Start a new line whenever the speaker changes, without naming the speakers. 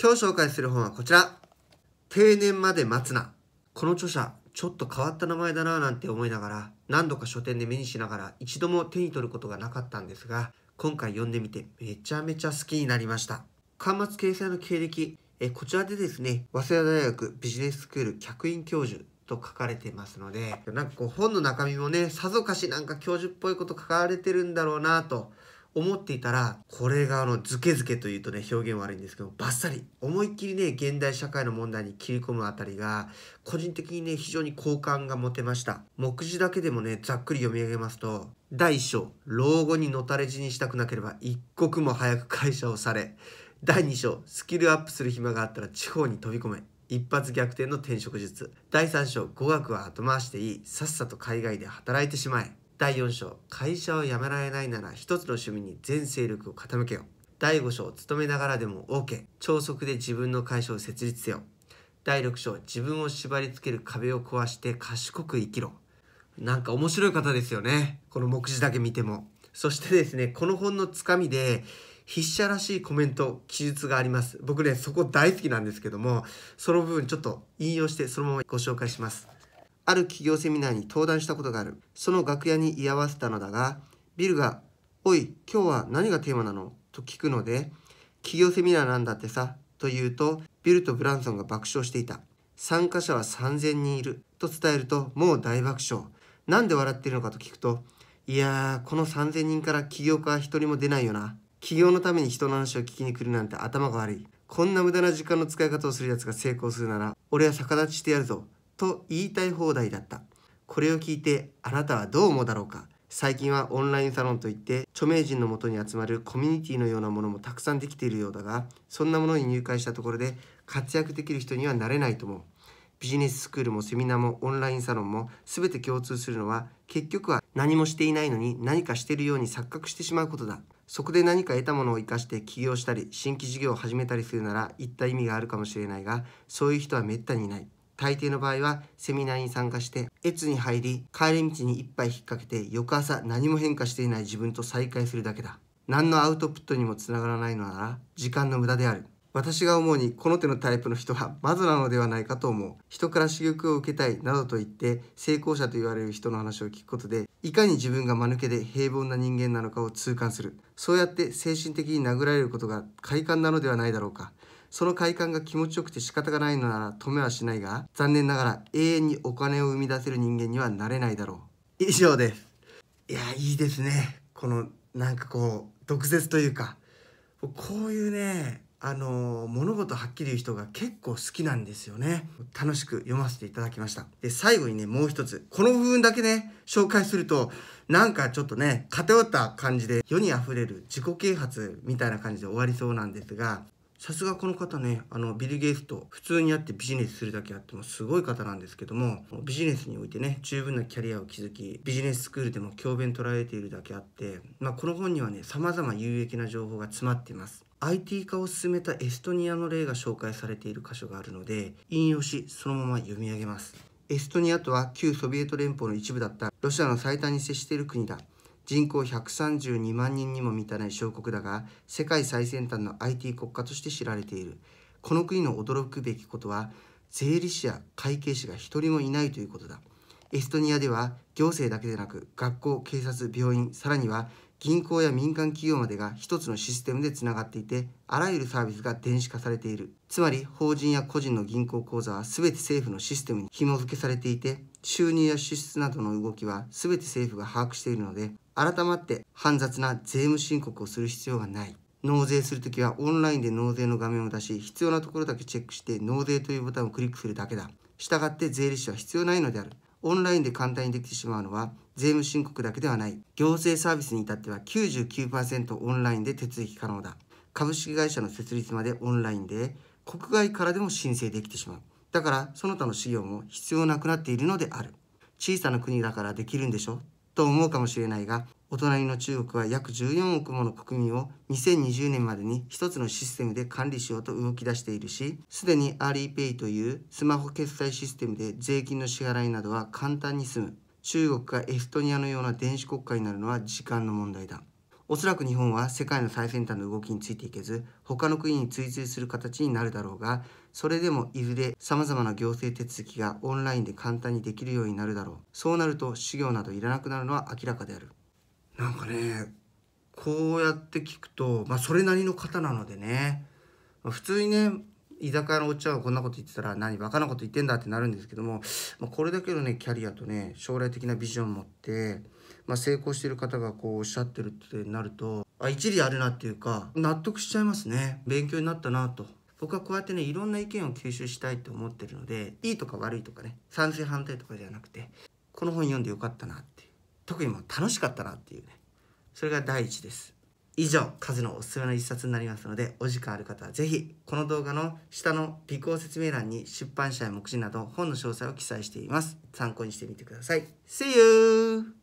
今日紹介する本はこちら。定年まで待つな。この著者、ちょっと変わった名前だなぁなんて思いながら、何度か書店で目にしながら一度も手に取ることがなかったんですが、今回読んでみてめちゃめちゃ好きになりました。端末掲載の経歴、えこちらでですね、早稲田大学ビジネススクール客員教授と書かれてますので、なんかこう本の中身もね、さぞかしなんか教授っぽいこと書かれてるんだろうなと思っていたらこれがあのズケズケというとね表現悪いんですけどバッサリ思いっきりね現代社会の問題に切り込むあたりが個人的にね非常に好感が持てました目次だけでもねざっくり読み上げますと第1章老後にのたれ死にしたくなければ一刻も早く会社をされ第2章スキルアップする暇があったら地方に飛び込め一発逆転の転職術第3章語学は後回しでいいさっさと海外で働いてしまえ第4章会社を辞められないなら一つの趣味に全勢力を傾けよ第5章勤めながらでも OK 超速で自分の会社を設立せよ第6章自分を縛りつける壁を壊して賢く生きろなんか面白い方ですよねこの目次だけ見てもそしてですねこの本のつかみで筆者らしいコメント記述があります僕ねそこ大好きなんですけどもその部分ちょっと引用してそのままご紹介しますある企業セミナーに登壇したことがある。その楽屋に居合わせたのだが、ビルが、おい、今日は何がテーマなのと聞くので、企業セミナーなんだってさ、と言うと、ビルとブランソンが爆笑していた。参加者は3000人いる、と伝えると、もう大爆笑。なんで笑ってるのかと聞くと、いやー、この3000人から起業家は一人も出ないよな。起業のために人の話を聞きに来るなんて頭が悪い。こんな無駄な時間の使い方をする奴が成功するなら、俺は逆立ちしてやるぞ。と言いたい放題だったこれを聞いてあなたはどう思うだろうか最近はオンラインサロンといって著名人のもとに集まるコミュニティのようなものもたくさんできているようだがそんなものに入会したところで活躍できる人にはなれないと思うビジネススクールもセミナーもオンラインサロンも全て共通するのは結局は何もしていないのに何かしているように錯覚してしまうことだそこで何か得たものを生かして起業したり新規事業を始めたりするなら言った意味があるかもしれないがそういう人はめったにいない大抵の場合はセミナーに参加して越に入り帰り道に一杯引っ掛けて翌朝何も変化していない自分と再会するだけだ何のアウトプットにもつながらないのなら時間の無駄である私が思うにこの手のタイプの人はまずなのではないかと思う人から刺激を受けたいなどと言って成功者と言われる人の話を聞くことでいかに自分が間抜けで平凡な人間なのかを痛感するそうやって精神的に殴られることが快感なのではないだろうかその快感が気持ちよくて仕方がないのなら止めはしないが、残念ながら永遠にお金を生み出せる人間にはなれないだろう。以上です。いや、いいですね。この、なんかこう、毒舌というか、こういうね、あの物事はっきり言う人が結構好きなんですよね楽しく読ませていただきましたで最後にねもう一つこの部分だけね紹介するとなんかちょっとね偏った感じで世にあふれる自己啓発みたいな感じで終わりそうなんですがさすがこの方ね、あの、ビル・ゲイツと普通にやってビジネスするだけあってもすごい方なんですけども、ビジネスにおいてね、十分なキャリアを築き、ビジネススクールでも教鞭られているだけあって、まあ、この本にはね、様々有益な情報が詰まっています。IT 化を進めたエストニアの例が紹介されている箇所があるので、引用し、そのまま読み上げます。エストニアとは旧ソビエト連邦の一部だったロシアの最短に接している国だ。人口132万人にも満たない小国だが世界最先端の IT 国家として知られているこの国の驚くべきことは税理士や会計士が一人もいないということだエストニアでは行政だけでなく学校警察病院さらには銀行や民間企業までが一つのシステムでつながっていてあらゆるサービスが電子化されているつまり法人や個人の銀行口座は全て政府のシステムに紐付けされていて収入や支出などの動きは全て政府が把握しているので改まって煩雑な税務申告をする必要がない納税するときはオンラインで納税の画面を出し必要なところだけチェックして納税というボタンをクリックするだけだしたがって税理士は必要ないのであるオンラインで簡単にできてしまうのは税務申告だけではない行政サービスに至っては99%オンラインで手続き可能だ株式会社の設立までオンラインで国外からでも申請できてしまうだからその他の資料も必要なくなっているのである小さな国だからできるんでしょと思うかもしれないがお隣の中国は約14億もの国民を2020年までに一つのシステムで管理しようと動き出しているし、すでにアリーペイというスマホ決済システムで税金の支払いなどは簡単に済む。中国がエストニアのような電子国家になるのは時間の問題だ。おそらく日本は世界の最先端の動きについていけず、他の国に追随する形になるだろうが、それでもいずれ様々な行政手続きがオンラインで簡単にできるようになるだろう。そうなると修行などいらなくなるのは明らかである。なんかね、こうやって聞くと、まあそれなりの方なのでね、普通にね、居酒屋のおっちゃんがこんなこと言ってたら何バカなこと言ってんだってなるんですけども、まあ、これだけのねキャリアとね将来的なビジョンを持って、まあ、成功してる方がこうおっしゃってるってなるとあ一理あるなっていうか納得しちゃいますね勉強になったなと僕はこうやってねいろんな意見を吸収したいと思ってるのでいいとか悪いとかね賛成反対とかじゃなくてこの本読んでよかったなっていう特にも楽しかったなっていうねそれが第一です以上、カズのおすすめの一冊になりますので、お時間ある方はぜひ、この動画の下のピコ説明欄に出版社や目次など本の詳細を記載しています。参考にしてみてください。See you!